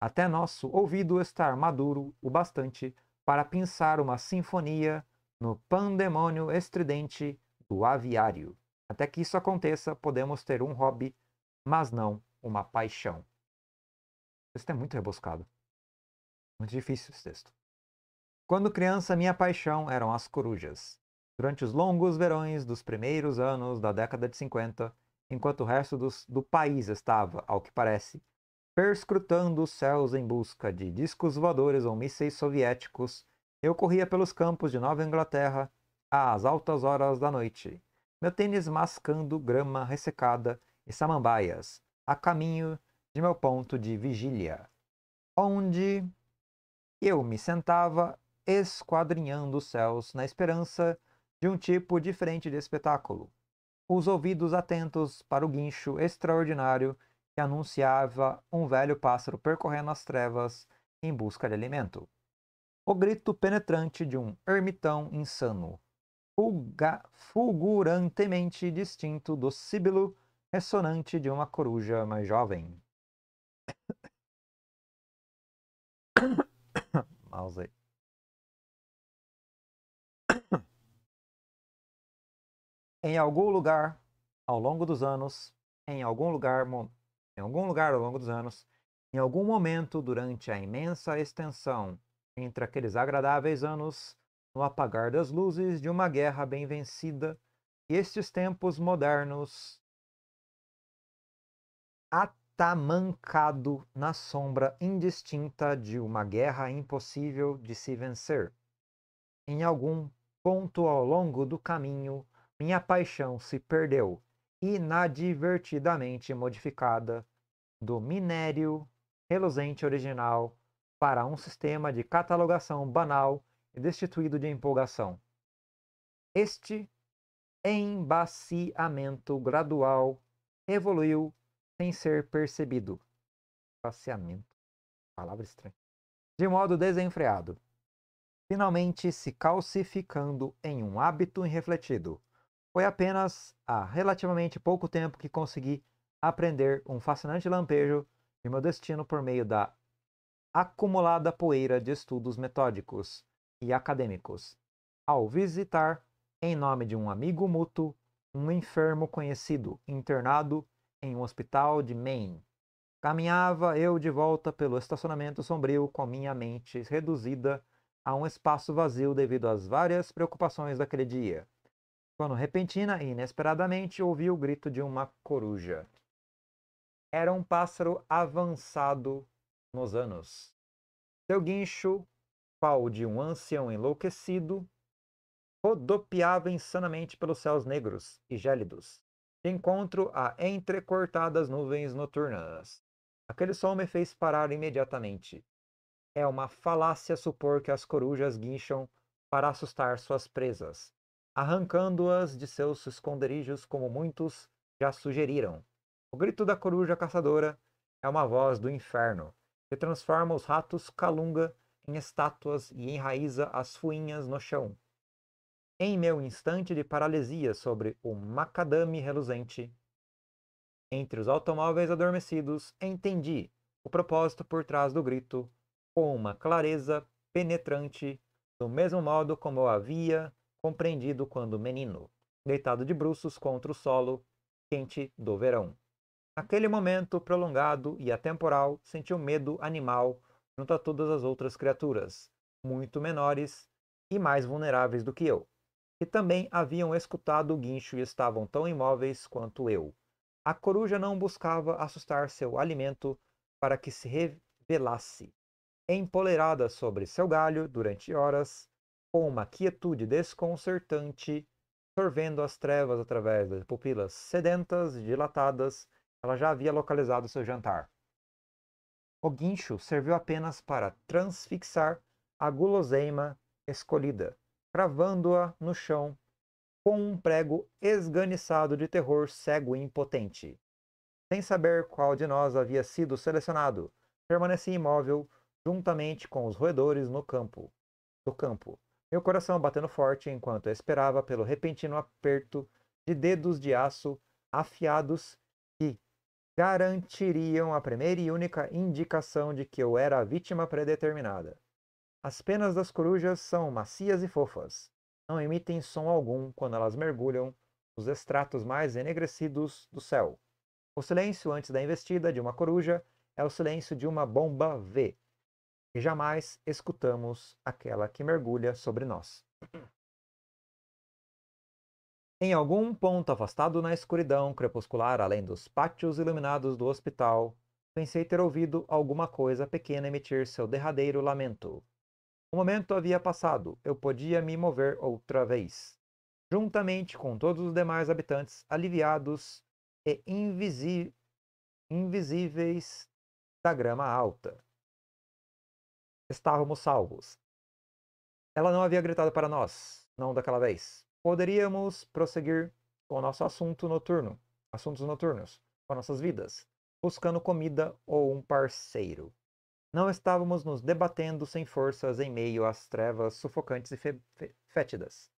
até nosso ouvido estar maduro o bastante para pensar uma sinfonia no pandemônio estridente do aviário. Até que isso aconteça, podemos ter um hobby, mas não uma paixão. Isso texto é muito rebuscado. Muito difícil esse texto. Quando criança, minha paixão eram as corujas. Durante os longos verões dos primeiros anos da década de 50, enquanto o resto dos, do país estava, ao que parece, perscrutando os céus em busca de discos voadores ou mísseis soviéticos, eu corria pelos campos de Nova Inglaterra às altas horas da noite, meu tênis mascando grama ressecada e samambaias, a caminho de meu ponto de vigília, onde eu me sentava esquadrinhando os céus na esperança de um tipo diferente de espetáculo, os ouvidos atentos para o guincho extraordinário que anunciava um velho pássaro percorrendo as trevas em busca de alimento. O grito penetrante de um ermitão insano, fulga, fulgurantemente distinto do síbilo ressonante de uma coruja mais jovem. Mouse aí. em algum lugar ao longo dos anos, em algum lugar, em algum lugar ao longo dos anos, em algum momento durante a imensa extensão entre aqueles agradáveis anos no apagar das luzes de uma guerra bem vencida, e estes tempos modernos atamancado na sombra indistinta de uma guerra impossível de se vencer. Em algum ponto ao longo do caminho, minha paixão se perdeu, inadvertidamente modificada, do minério reluzente original para um sistema de catalogação banal destituído de empolgação. Este embaciamento gradual evoluiu sem ser percebido. Embaciamento. Palavra estranha. De modo desenfreado. Finalmente se calcificando em um hábito irrefletido. Foi apenas há relativamente pouco tempo que consegui aprender um fascinante lampejo de meu destino por meio da acumulada poeira de estudos metódicos e acadêmicos, ao visitar, em nome de um amigo mútuo, um enfermo conhecido internado em um hospital de Maine. Caminhava eu de volta pelo estacionamento sombrio com minha mente reduzida a um espaço vazio devido às várias preocupações daquele dia, quando repentina e inesperadamente ouvi o grito de uma coruja. Era um pássaro avançado nos anos. Seu guincho pau de um ancião enlouquecido rodopiava insanamente pelos céus negros e gélidos, de encontro a entrecortadas nuvens noturnas. Aquele som me fez parar imediatamente. É uma falácia supor que as corujas guincham para assustar suas presas, arrancando-as de seus esconderijos, como muitos já sugeriram. O grito da coruja caçadora é uma voz do inferno, que transforma os ratos calunga em estátuas e enraiza as fuinhas no chão. Em meu instante de paralisia sobre o macadame reluzente, entre os automóveis adormecidos, entendi o propósito por trás do grito, com uma clareza penetrante, do mesmo modo como eu havia compreendido quando menino, deitado de bruços contra o solo quente do verão. Naquele momento prolongado e atemporal, senti o um medo animal junto a todas as outras criaturas, muito menores e mais vulneráveis do que eu, que também haviam escutado o guincho e estavam tão imóveis quanto eu. A coruja não buscava assustar seu alimento para que se revelasse, empoleirada sobre seu galho durante horas, com uma quietude desconcertante, sorvendo as trevas através das pupilas sedentas e dilatadas, ela já havia localizado seu jantar. O guincho serviu apenas para transfixar a guloseima escolhida, cravando-a no chão com um prego esganiçado de terror cego e impotente. Sem saber qual de nós havia sido selecionado, permaneci imóvel juntamente com os roedores no campo. Do campo, meu coração batendo forte enquanto esperava pelo repentino aperto de dedos de aço afiados que garantiriam a primeira e única indicação de que eu era a vítima predeterminada. As penas das corujas são macias e fofas. Não emitem som algum quando elas mergulham nos estratos mais enegrecidos do céu. O silêncio antes da investida de uma coruja é o silêncio de uma bomba V. E jamais escutamos aquela que mergulha sobre nós. Em algum ponto afastado na escuridão crepuscular, além dos pátios iluminados do hospital, pensei ter ouvido alguma coisa pequena emitir seu derradeiro lamento. O momento havia passado, eu podia me mover outra vez. Juntamente com todos os demais habitantes, aliviados e invisi... invisíveis da grama alta. Estávamos salvos. Ela não havia gritado para nós, não daquela vez poderíamos prosseguir com o nosso assunto noturno, assuntos noturnos, com nossas vidas, buscando comida ou um parceiro. Não estávamos nos debatendo sem forças em meio às trevas sufocantes e fe fe fétidas.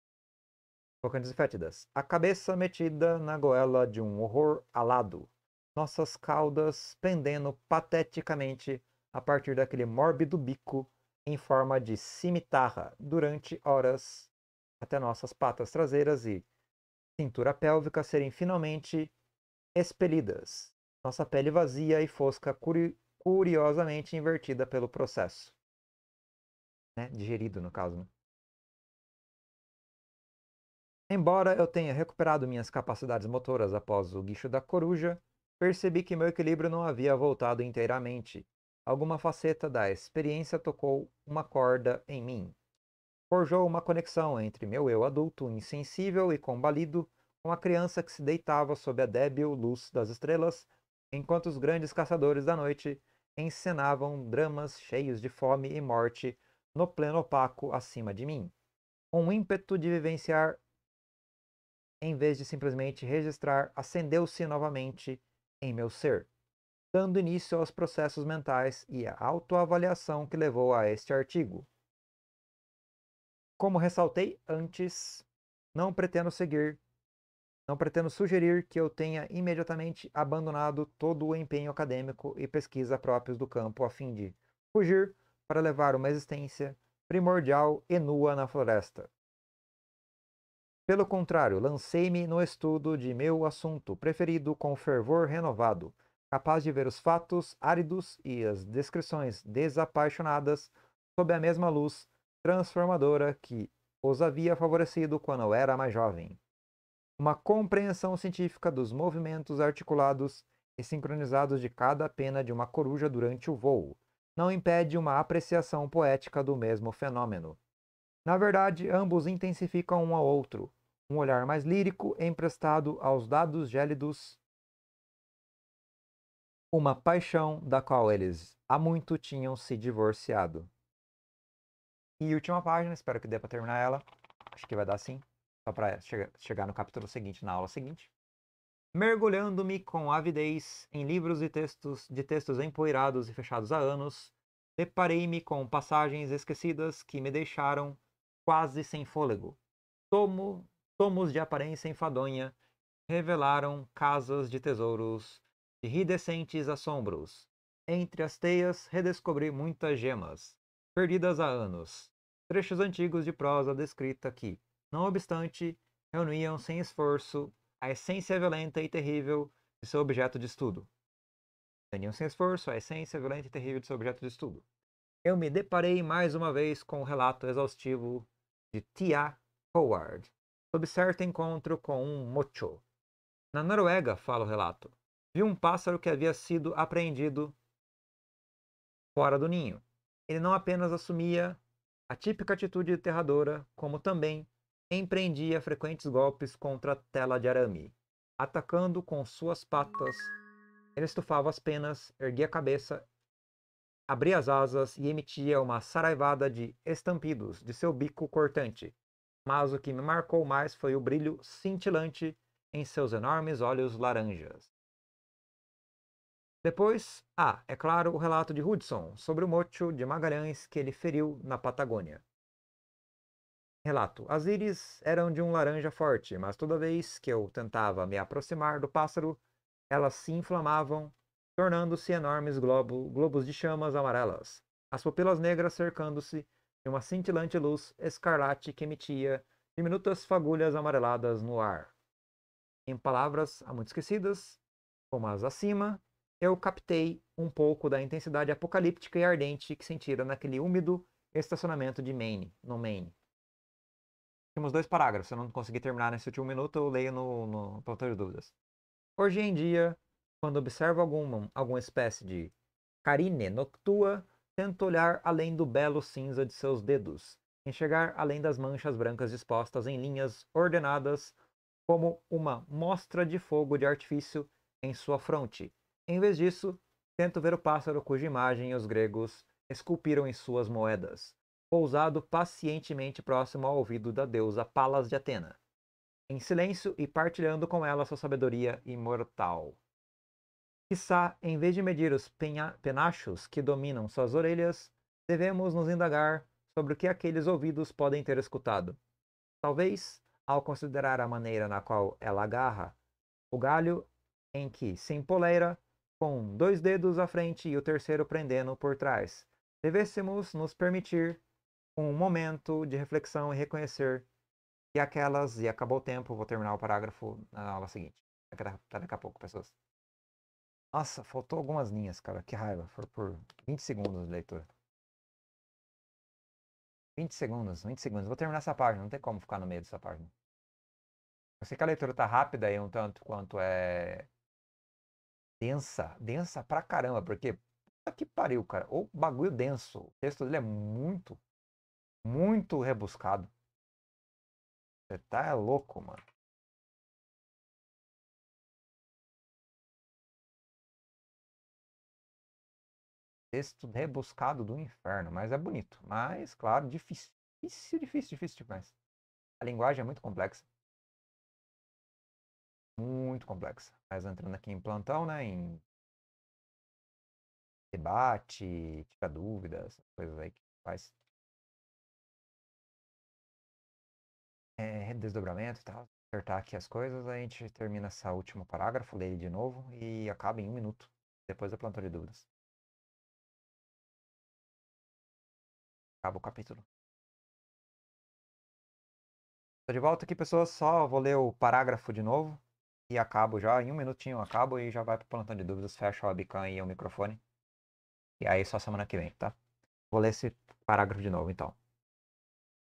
Sufocantes e fétidas. A cabeça metida na goela de um horror alado, nossas caudas pendendo pateticamente a partir daquele mórbido bico em forma de cimitarra durante horas até nossas patas traseiras e cintura pélvica serem finalmente expelidas, nossa pele vazia e fosca curi curiosamente invertida pelo processo. Né? Digerido, no caso. Né? Embora eu tenha recuperado minhas capacidades motoras após o guicho da coruja, percebi que meu equilíbrio não havia voltado inteiramente. Alguma faceta da experiência tocou uma corda em mim forjou uma conexão entre meu eu adulto, insensível e combalido, com a criança que se deitava sob a débil luz das estrelas, enquanto os grandes caçadores da noite encenavam dramas cheios de fome e morte no pleno opaco acima de mim. Um ímpeto de vivenciar, em vez de simplesmente registrar, acendeu-se novamente em meu ser, dando início aos processos mentais e à autoavaliação que levou a este artigo. Como ressaltei antes, não pretendo seguir, não pretendo sugerir que eu tenha imediatamente abandonado todo o empenho acadêmico e pesquisa próprios do campo a fim de fugir para levar uma existência primordial e nua na floresta. Pelo contrário, lancei-me no estudo de meu assunto preferido com fervor renovado, capaz de ver os fatos áridos e as descrições desapaixonadas sob a mesma luz transformadora que os havia favorecido quando era mais jovem. Uma compreensão científica dos movimentos articulados e sincronizados de cada pena de uma coruja durante o voo não impede uma apreciação poética do mesmo fenômeno. Na verdade, ambos intensificam um ao outro, um olhar mais lírico emprestado aos dados gélidos, uma paixão da qual eles há muito tinham se divorciado. E última página, espero que dê para terminar ela. Acho que vai dar sim, só para chegar, no capítulo seguinte, na aula seguinte. Mergulhando-me com avidez em livros e textos de textos empoeirados e fechados há anos, deparei-me com passagens esquecidas que me deixaram quase sem fôlego. Tomo, tomos de aparência enfadonha revelaram casas de tesouros de ridescentes assombros. Entre as teias redescobri muitas gemas, perdidas há anos. Trechos antigos de prosa descrita que, não obstante, reuniam sem esforço a essência violenta e terrível de seu objeto de estudo. Reuniam sem esforço a essência violenta e terrível de seu objeto de estudo. Eu me deparei mais uma vez com o um relato exaustivo de Tia Howard sobre certo encontro com um mocho. Na Noruega, fala o relato, vi um pássaro que havia sido apreendido fora do ninho ele não apenas assumia a típica atitude aterradora, como também empreendia frequentes golpes contra a tela de arame, atacando com suas patas. Ele estufava as penas, erguia a cabeça, abria as asas e emitia uma saraivada de estampidos de seu bico cortante. Mas o que me marcou mais foi o brilho cintilante em seus enormes olhos laranjas. Depois, há, ah, é claro, o relato de Hudson sobre o mocho de Magalhães que ele feriu na Patagônia. Relato: As íris eram de um laranja forte, mas toda vez que eu tentava me aproximar do pássaro, elas se inflamavam, tornando-se enormes globo, globos de chamas amarelas, as pupilas negras cercando-se de uma cintilante luz escarlate que emitia diminutas fagulhas amareladas no ar. Em palavras há muito esquecidas, como as acima, eu captei um pouco da intensidade apocalíptica e ardente que sentira naquele úmido estacionamento de Maine, no Maine. Temos dois parágrafos, se eu não conseguir terminar nesse último minuto, eu leio no, no Plantão de Dúvidas. Hoje em dia, quando observo alguma, alguma espécie de carine noctua, tento olhar além do belo cinza de seus dedos, enxergar além das manchas brancas dispostas em linhas ordenadas como uma mostra de fogo de artifício em sua fronte, em vez disso, tento ver o pássaro cuja imagem os gregos esculpiram em suas moedas, pousado pacientemente próximo ao ouvido da deusa Palas de Atena, em silêncio e partilhando com ela sua sabedoria imortal. Quissá, em vez de medir os penachos que dominam suas orelhas, devemos nos indagar sobre o que aqueles ouvidos podem ter escutado. Talvez, ao considerar a maneira na qual ela agarra o galho em que se empoleira, com dois dedos à frente e o terceiro prendendo por trás. Devêssemos nos permitir um momento de reflexão e reconhecer que aquelas. E acabou o tempo, vou terminar o parágrafo na aula seguinte. Até daqui a pouco, pessoas. Nossa, faltou algumas linhas, cara. Que raiva. Foi por 20 segundos de leitura. 20 segundos, 20 segundos. Vou terminar essa página, não tem como ficar no meio dessa página. Eu sei que a leitura tá rápida e um tanto quanto é densa, densa pra caramba, porque puta que pariu, cara. O bagulho denso. O texto dele é muito, muito rebuscado. Você tá é louco, mano. Texto rebuscado do inferno, mas é bonito. Mas, claro, difícil, difícil, difícil, difícil demais. A linguagem é muito complexa muito complexa. Mas entrando aqui em plantão, né? Em debate, tira dúvidas, coisas aí que faz. É, desdobramento e tal. Acertar aqui as coisas, a gente termina essa último parágrafo, lê ele de novo e acaba em um minuto, depois do plantão de dúvidas. Acaba o capítulo. Estou de volta aqui, pessoas. Só vou ler o parágrafo de novo. E acabo já, em um minutinho eu acabo e já vai pro plantão de dúvidas, fecha o webcam e o microfone. E aí só semana que vem, tá? Vou ler esse parágrafo de novo então.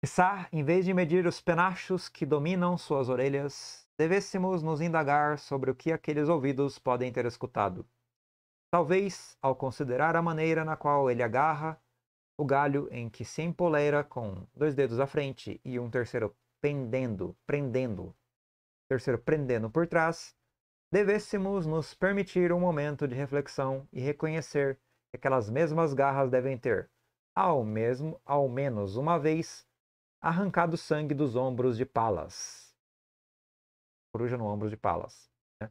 Quissá, em vez de medir os penachos que dominam suas orelhas, devêssemos nos indagar sobre o que aqueles ouvidos podem ter escutado. Talvez, ao considerar a maneira na qual ele agarra o galho em que se empoleira com dois dedos à frente e um terceiro pendendo, prendendo Terceiro, prendendo por trás, devêssemos nos permitir um momento de reflexão e reconhecer que aquelas mesmas garras devem ter, ao mesmo, ao menos uma vez, arrancado sangue dos ombros de Palas. Coruja no ombro de Palas. Né?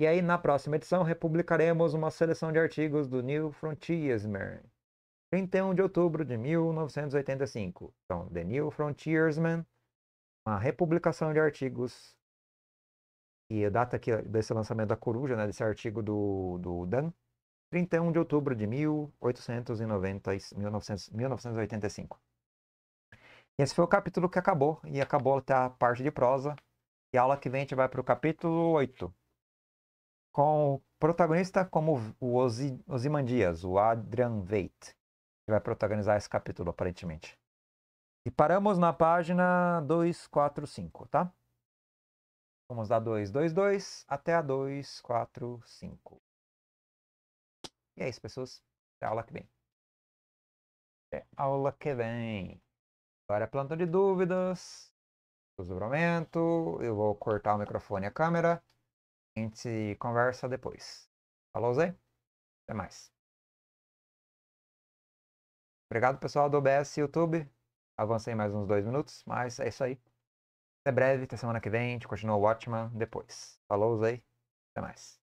E aí, na próxima edição, republicaremos uma seleção de artigos do New Frontiersman, 31 de outubro de 1985. Então, The New Frontiersman, uma republicação de artigos. E a data aqui desse lançamento da Coruja, né, desse artigo do, do Dan, 31 de outubro de 1890, 1900, 1985. E esse foi o capítulo que acabou, e acabou até a parte de prosa. E a aula que vem a gente vai para o capítulo 8, com o protagonista como o Ozymandias, o Adrian Veit, que vai protagonizar esse capítulo, aparentemente. E paramos na página 245, tá? Vamos da 222 até a 245. E é isso, pessoas. Até a aula que vem. Até aula que vem. Agora é plantão de dúvidas. Desdobramento. Eu vou cortar o microfone e a câmera. A gente conversa depois. Falou, Zé? Até mais. Obrigado, pessoal do OBS YouTube. Avancei mais uns dois minutos, mas é isso aí. Até breve, até semana que vem. A gente continua o Watchman depois. Falou aí, até mais.